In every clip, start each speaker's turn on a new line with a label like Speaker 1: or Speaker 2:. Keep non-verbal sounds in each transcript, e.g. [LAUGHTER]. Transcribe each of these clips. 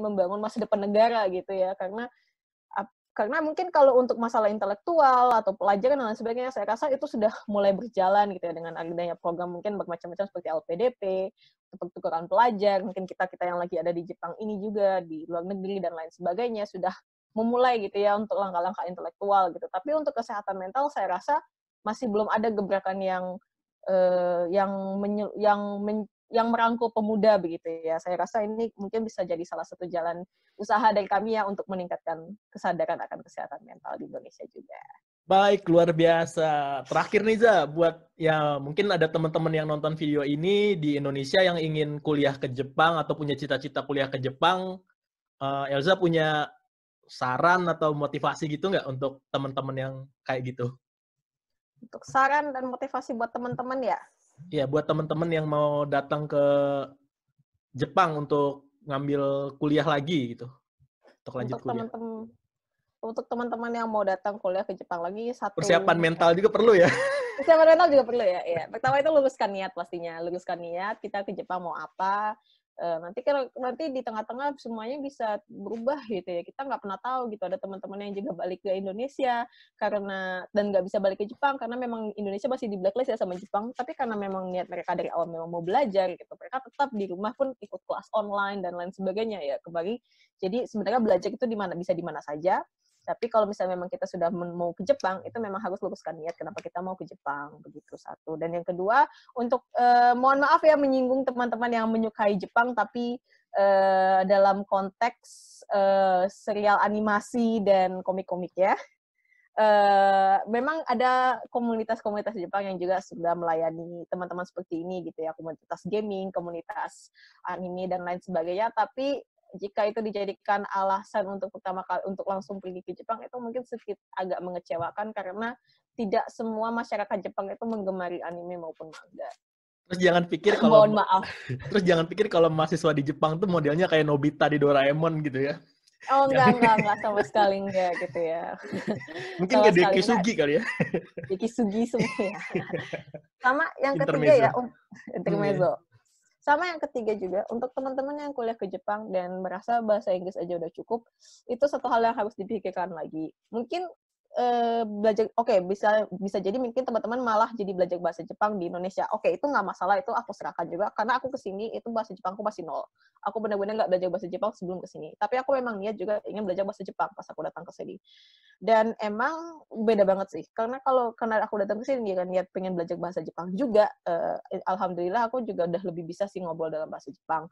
Speaker 1: membangun masa depan negara gitu ya karena karena mungkin kalau untuk masalah intelektual atau pelajaran dan lain sebagainya saya rasa itu sudah mulai berjalan gitu ya dengan adanya program mungkin bermacam-macam seperti LPDP pertukaran pelajar mungkin kita kita yang lagi ada di Jepang ini juga di luar negeri dan lain sebagainya sudah memulai gitu ya untuk langkah-langkah intelektual gitu tapi untuk kesehatan mental saya rasa masih belum ada gebrakan yang eh, yang menyel, yang men, yang merangkul pemuda begitu ya. Saya rasa ini mungkin bisa jadi salah satu jalan usaha dari kami ya untuk meningkatkan kesadaran akan kesehatan mental di Indonesia juga.
Speaker 2: Baik, luar biasa. Terakhir nih Za, buat ya mungkin ada teman-teman yang nonton video ini di Indonesia yang ingin kuliah ke Jepang atau punya cita-cita kuliah ke Jepang, uh, Elza punya saran atau motivasi gitu nggak untuk teman-teman yang kayak gitu?
Speaker 1: Untuk saran dan motivasi buat teman-teman ya,
Speaker 2: Iya buat teman-teman yang mau datang ke Jepang untuk ngambil kuliah lagi gitu untuk lanjut untuk kuliah. Temen
Speaker 1: -temen, untuk teman-teman yang mau datang kuliah ke Jepang lagi satu persiapan
Speaker 2: mental kan. juga perlu ya. [LAUGHS]
Speaker 1: Persiapan mental juga perlu ya. Ya pertama itu luruskan niat pastinya, luruskan niat kita ke Jepang mau apa, Eh, nanti kalau nanti di tengah-tengah semuanya bisa berubah gitu ya kita nggak pernah tahu gitu ada teman-teman yang juga balik ke Indonesia karena dan nggak bisa balik ke Jepang karena memang Indonesia masih di blacklist ya sama Jepang tapi karena memang niat mereka dari awal memang mau belajar gitu mereka tetap di rumah pun ikut kelas online dan lain sebagainya ya kembali jadi sebenarnya belajar itu di mana bisa di mana saja tapi kalau misalnya memang kita sudah mau ke Jepang, itu memang harus luruskan niat kenapa kita mau ke Jepang begitu satu. Dan yang kedua, untuk eh, mohon maaf ya menyinggung teman-teman yang menyukai Jepang tapi eh, dalam konteks eh, serial animasi dan komik-komik ya. Uh, memang ada komunitas-komunitas Jepang yang juga sudah melayani teman-teman seperti ini gitu ya komunitas gaming, komunitas anime dan lain sebagainya. Tapi jika itu dijadikan alasan untuk pertama kali untuk langsung pergi ke Jepang itu mungkin sedikit agak mengecewakan karena tidak semua masyarakat Jepang itu menggemari anime maupun manga.
Speaker 2: Terus jangan pikir [CLEARS THROAT] kalau Mohon maaf. [LAUGHS] Terus jangan pikir kalau mahasiswa di Jepang tuh modelnya kayak Nobita di Doraemon gitu ya.
Speaker 1: Oh enggak, enggak, enggak sama sekali enggak gitu ya. [LAUGHS] Mungkin kayak Deki Sugi kali ya. Deki Sugi semua ya. [LAUGHS] Sama yang ketiga ya, intermezzo. Hmm. Sama yang ketiga juga, untuk teman-teman yang kuliah ke Jepang dan merasa bahasa Inggris aja udah cukup, itu satu hal yang harus dipikirkan lagi. Mungkin Eh, belajar oke okay, bisa bisa jadi mungkin teman-teman malah jadi belajar bahasa Jepang di Indonesia oke okay, itu nggak masalah itu aku serahkan juga karena aku kesini itu bahasa Jepangku masih nol aku benar-benar nggak belajar bahasa Jepang sebelum kesini tapi aku memang niat juga ingin belajar bahasa Jepang pas aku datang ke sini dan emang beda banget sih karena kalau karena aku datang ke sini kan niat pengen belajar bahasa Jepang juga uh, alhamdulillah aku juga udah lebih bisa sih ngobrol dalam bahasa Jepang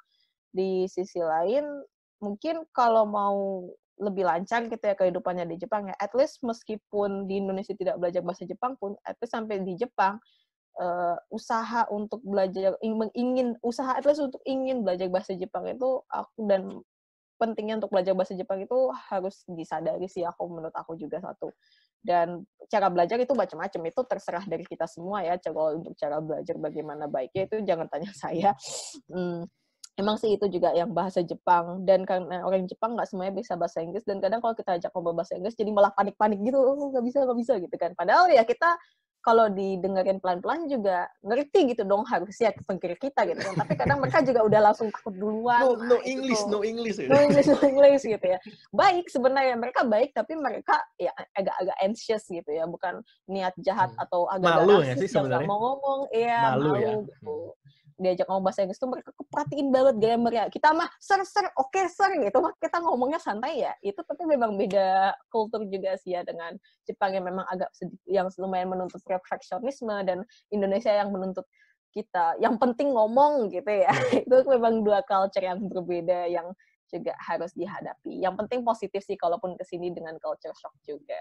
Speaker 1: di sisi lain mungkin kalau mau lebih lancar gitu ya kehidupannya di Jepang ya. At least meskipun di Indonesia tidak belajar bahasa Jepang pun, at least sampai di Jepang uh, usaha untuk belajar ingin usaha at least untuk ingin belajar bahasa Jepang itu aku dan pentingnya untuk belajar bahasa Jepang itu harus disadari sih aku menurut aku juga satu. Dan cara belajar itu macam-macam itu terserah dari kita semua ya. Cara untuk cara belajar bagaimana baiknya itu jangan tanya [LAUGHS] saya. Hmm emang sih itu juga yang bahasa Jepang dan karena orang Jepang nggak semuanya bisa bahasa Inggris dan kadang kalau kita ajak ngobrol bahasa Inggris jadi malah panik-panik gitu oh, nggak oh, bisa nggak bisa gitu kan padahal ya kita kalau didengerin pelan-pelan juga ngerti gitu dong harusnya pengkir kita gitu kan. tapi kadang mereka juga udah langsung takut duluan no, no gitu. English no
Speaker 2: English Ya. no English
Speaker 1: no English gitu ya baik sebenarnya mereka baik tapi mereka ya agak-agak anxious gitu ya bukan niat jahat hmm. atau agak-agak malu ya sih sebenarnya mau ngomong iya malu, malu ya. gitu hmm diajak ngomong bahasa Inggris tuh mereka perhatiin banget ya Kita mah ser ser oke okay, ser gitu mah kita ngomongnya santai ya. Itu tapi memang beda kultur juga sih ya dengan Jepang yang memang agak sedikit yang lumayan menuntut perfeksionisme dan Indonesia yang menuntut kita yang penting ngomong gitu ya. Hmm. [LAUGHS] Itu memang dua culture yang berbeda yang juga harus dihadapi. Yang penting positif sih kalaupun kesini dengan culture shock juga.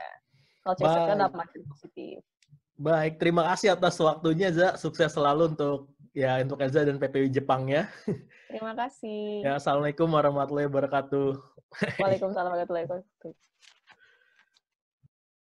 Speaker 1: Culture shock kan makin positif.
Speaker 2: Baik, terima kasih atas waktunya, Za. Sukses selalu untuk ya untuk Elza dan Jepang ya. [LAUGHS]
Speaker 1: Terima kasih. Ya,
Speaker 2: Assalamualaikum warahmatullahi wabarakatuh. [LAUGHS]
Speaker 1: Waalaikumsalam warahmatullahi wabarakatuh.